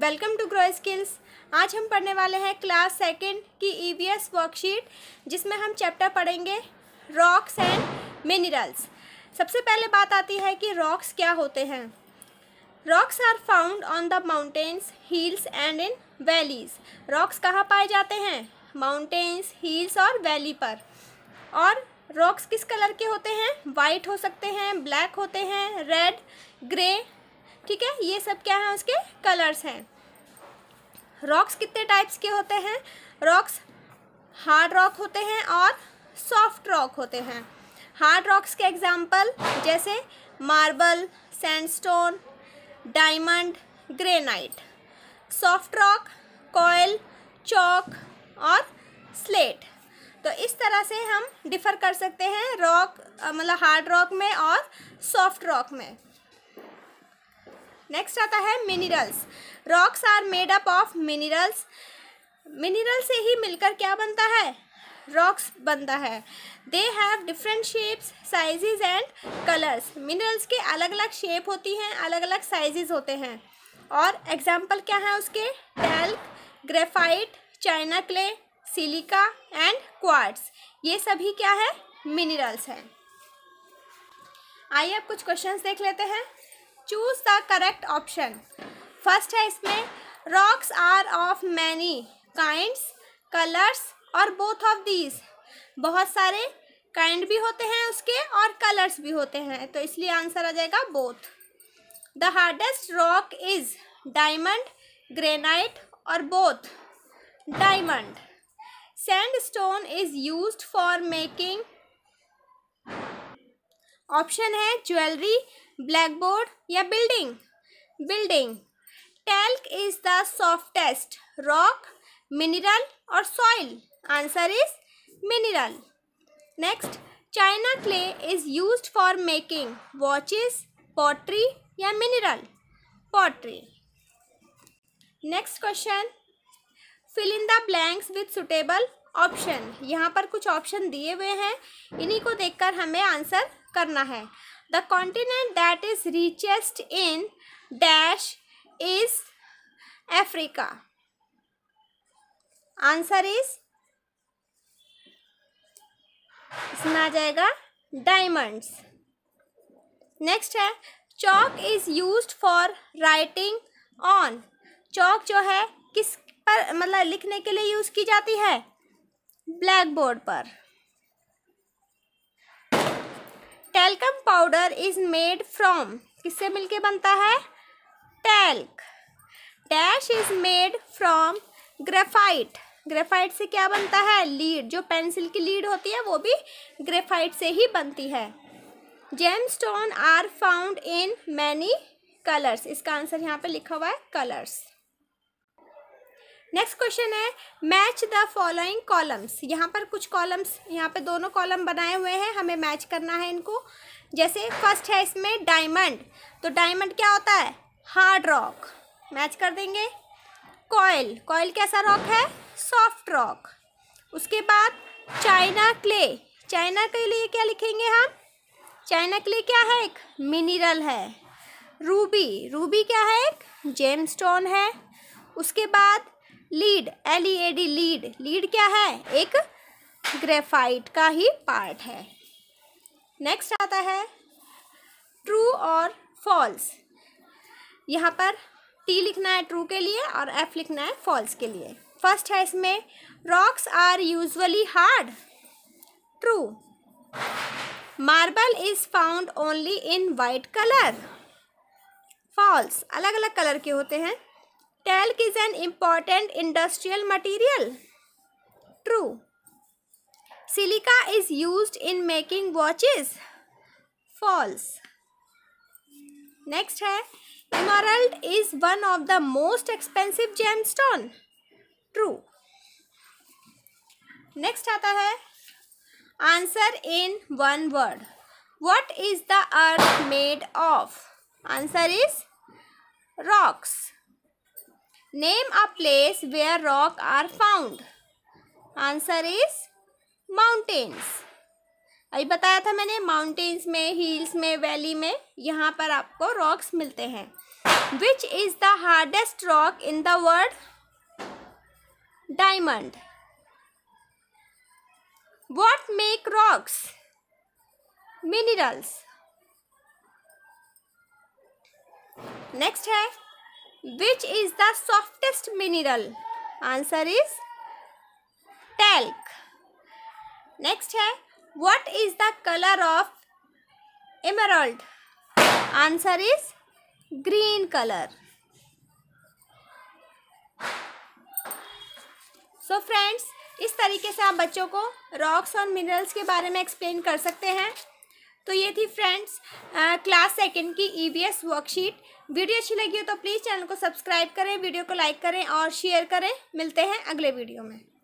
welcome to grow skills आज हम पढ़ने वाले हैं क्लास सेकेंड की ईवीएस e वर्कशीट जिसमें हम चैप्टर पढ़ेंगे रॉक्स एंड मिनरल्स सबसे पहले बात आती है कि रॉक्स क्या होते हैं rocks are found on the mountains hills and in valleys rocks कहाँ पाए जाते हैं माउंटेन्स हील्स और वैली पर और रॉक्स किस कलर के होते हैं वाइट हो सकते हैं ब्लैक होते हैं रेड ग्रे ठीक है ये सब क्या है उसके कलर्स हैं रॉक्स कितने टाइप्स के होते हैं रॉक्स हार्ड रॉक होते हैं और सॉफ्ट रॉक होते हैं हार्ड रॉक्स के एग्जाम्पल जैसे marble sandstone diamond granite soft rock कोयल चौक और स्लेट तो इस तरह से हम डिफ़र कर सकते हैं रॉक मतलब हार्ड रॉक में और सॉफ्ट रॉक में नेक्स्ट आता है minerals rocks are made up of minerals mineral से ही मिलकर क्या बनता है रॉक्स बनता है they have different shapes sizes and colours minerals के अलग अलग शेप होती हैं अलग अलग साइजेज होते हैं और एग्जाम्पल क्या है उसके talc graphite china clay silica and quartz ये सभी क्या है मिनरल्स हैं आइए अब कुछ क्वेश्चंस देख लेते हैं choose the correct option first है इसमें rocks are of many kind colours और बोथ ऑफ दीज बहुत सारे काइंड भी होते हैं उसके और कलर्स भी होते हैं तो इसलिए आंसर आ जाएगा both the hardest rock is diamond granite और both diamond sand stone is use for making option है ज्वेलरी ब्लैक बोर्ड या building building talc is the softest rock mineral और soil answer is mineral next china clay is use for making watches pottery या mineral pottery next question fill in the blanks with suitable option यहाँ पर कुछ option दिए हुए हैं इन्हीं को देखकर हमें आंसर करना है the continent that is richest in dash is Africa answer is इसमें आ जाएगा डायमंड्स नेक्स्ट है chalk is use for writing on chalk जो है किस पर मतलब लिखने के लिए यूज़ की जाती है ब्लैक बोर्ड पर talcum powder is made from किससे मिलके बनता है talc dash is made from graphite graphite से क्या बनता है लीड जो पेंसिल की लीड होती है वो भी ग्रेफाइट से ही बनती है gem stone are found in many colours इसका आंसर यहाँ पे लिखा हुआ है कलर्स नेक्स्ट क्वेश्चन है मैच द फॉलोइंग कॉलम्स यहाँ पर कुछ कॉलम्स यहाँ पे दोनों कॉलम बनाए हुए हैं हमें मैच करना है इनको जैसे फर्स्ट है इसमें डायमंड तो डायमंड क्या होता है हार्ड रॉक मैच कर देंगे कॉयल कॉयल कैसा रॉक है सॉफ्ट रॉक उसके बाद चाइना क्ले चाइना के लिए क्या लिखेंगे हम चाइना क्ले क्या है एक मिनरल है रूबी रूबी क्या है एक जेम स्टोन है उसके बाद lead L E A D lead lead क्या है एक ग्रेफाइट का ही पार्ट है नेक्स्ट आता है ट्रू और फॉल्स यहाँ पर टी लिखना है ट्रू के लिए और एफ लिखना है फॉल्स के लिए फर्स्ट है इसमें rocks are usually hard true marble is found only in white colour false अलग अलग कलर के होते हैं talc is an important industrial material true silica is use in making watches false next है emerald is one of the most expensive gemstone true next आता है answer in one word what is the earth made of answer is rocks name a place where rock are found answer is mountains अभी बताया था मैंने mountains में hills में valley में यहाँ पर आपको रॉक्स मिलते हैं which is the hardest rock in the world diamond what make rocks minerals next है which is the softest mineral answer is talc next है what is the colour of emerald answer is green colour so friends इस तरीके से आप बच्चों को rocks और minerals के बारे में एक्सप्लेन कर सकते हैं तो ये थी फ्रेंड्स क्लास सेकेंड की ईवीएस e वर्कशीट वीडियो अच्छी लगी हो तो प्लीज़ चैनल को सब्सक्राइब करें वीडियो को लाइक करें और शेयर करें मिलते हैं अगले वीडियो में